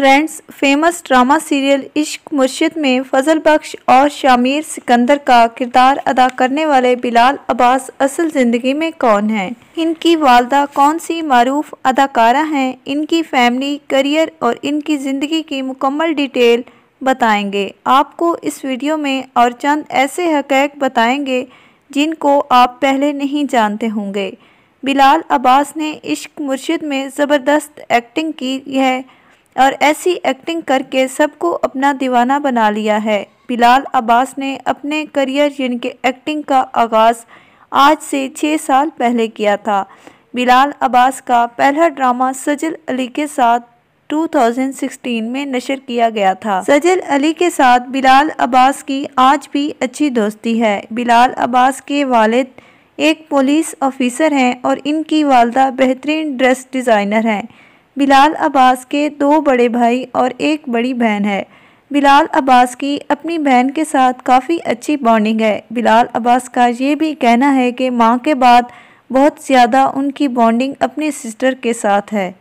friends famous drama serial इश्क मुर्शिद में फजल बख्श और शामिर सिकंदर का किरदार अदा करने वाले बिलाल अब्बास असल ज़िंदगी में कौन हैं इनकी वालदा कौन सी मरूफ अदाकारा हैं इनकी फैमिली करियर और इनकी ज़िंदगी की मुकम्मल डिटेल बताएंगे आपको इस वीडियो में और चंद ऐसे हकैक बताएंगे जिनको आप पहले नहीं जानते होंगे बिलाल अब्बास ने इश्क मुर्शिद में ज़बरदस्त एक्टिंग की है और ऐसी एक्टिंग करके सबको अपना दीवाना बना लिया है बिलाल अब्बास ने अपने करियर यानी कि एक्टिंग का आगाज़ आज से छः साल पहले किया था बिलाल अब्बास का पहला ड्रामा सजल अली के साथ 2016 में नशर किया गया था सजल अली के साथ बिलाल अब्बास की आज भी अच्छी दोस्ती है बिलाल अब्बास के वालिद एक पुलिस ऑफिसर हैं और इनकी वालदा बेहतरीन ड्रेस डिज़ाइनर हैं बिलाल अब्बास के दो बड़े भाई और एक बड़ी बहन है बिलाल अब्बास की अपनी बहन के साथ काफ़ी अच्छी बॉन्डिंग है बिलाल अब्बास का ये भी कहना है कि माँ के बाद बहुत ज़्यादा उनकी बॉन्डिंग अपने सिस्टर के साथ है